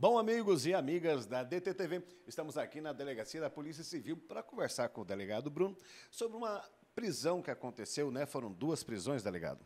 Bom, amigos e amigas da DTTV, estamos aqui na Delegacia da Polícia Civil para conversar com o delegado Bruno sobre uma prisão que aconteceu, né? Foram duas prisões, delegado.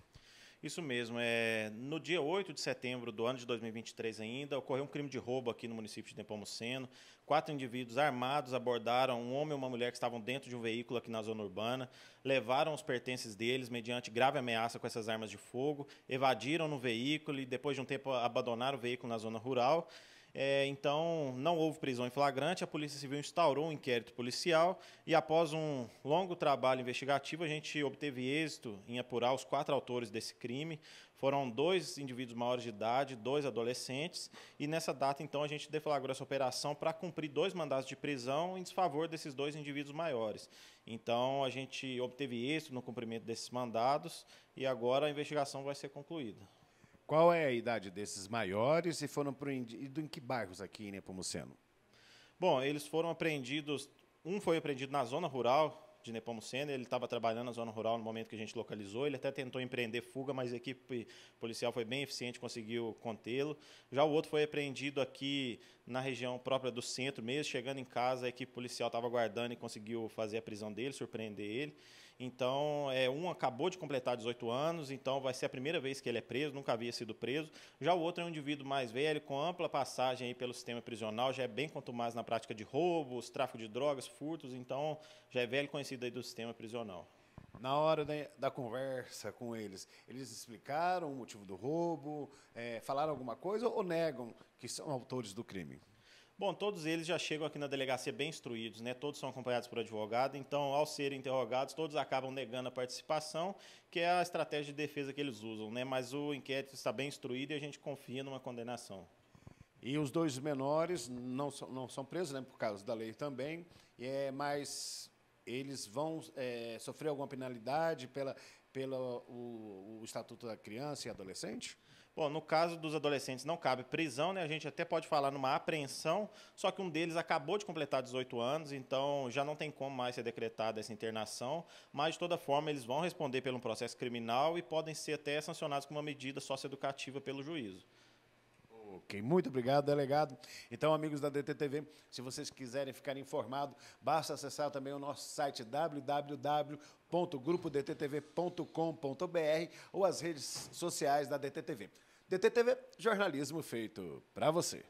Isso mesmo. É, no dia 8 de setembro do ano de 2023 ainda, ocorreu um crime de roubo aqui no município de Nepomuceno. Quatro indivíduos armados abordaram um homem e uma mulher que estavam dentro de um veículo aqui na zona urbana, levaram os pertences deles mediante grave ameaça com essas armas de fogo, evadiram no veículo e depois de um tempo abandonaram o veículo na zona rural é, então, não houve prisão em flagrante, a Polícia Civil instaurou um inquérito policial e, após um longo trabalho investigativo, a gente obteve êxito em apurar os quatro autores desse crime. Foram dois indivíduos maiores de idade, dois adolescentes, e nessa data, então, a gente deflagrou essa operação para cumprir dois mandados de prisão em desfavor desses dois indivíduos maiores. Então, a gente obteve êxito no cumprimento desses mandados e agora a investigação vai ser concluída. Qual é a idade desses maiores e foram apreendidos em que bairros aqui em Nepomuceno? Bom, eles foram apreendidos, um foi apreendido na zona rural de Nepomuceno, ele estava trabalhando na zona rural no momento que a gente localizou, ele até tentou empreender fuga, mas a equipe policial foi bem eficiente, conseguiu contê-lo. Já o outro foi apreendido aqui na região própria do centro mesmo. Chegando em casa, a equipe policial estava aguardando e conseguiu fazer a prisão dele, surpreender ele. Então, é, um acabou de completar 18 anos, então vai ser a primeira vez que ele é preso, nunca havia sido preso. Já o outro é um indivíduo mais velho, com ampla passagem aí pelo sistema prisional, já é bem contumaz na prática de roubos, tráfico de drogas, furtos, então já é velho conhecido aí do sistema prisional na hora da, da, conversa com eles, eles explicaram o motivo do roubo, é, falaram alguma coisa ou negam que são autores do crime? Bom, todos eles já chegam aqui na delegacia bem instruídos, né? Todos são acompanhados por advogado, então, ao serem interrogados, todos acabam negando a participação, que é a estratégia de defesa que eles usam, né? Mas o inquérito está bem instruído e a gente confia numa condenação. E os dois menores não são, não são presos, né? Por causa da lei também, é, mas eles vão é, sofrer alguma penalidade pela, pelo o, o, Estatuto da Criança e Adolescente? Bom, no caso dos adolescentes não cabe prisão, né? A gente até pode falar numa apreensão, só que um deles acabou de completar 18 anos, então já não tem como mais ser decretada essa internação, mas de toda forma eles vão responder pelo processo criminal e podem ser até sancionados com uma medida socioeducativa pelo juízo. Ok, muito obrigado, delegado. Então, amigos da DTTV, se vocês quiserem ficar informados, basta acessar também o nosso site www.grupodttv.com.br ou as redes sociais da DTTV. DTTV, jornalismo feito para você.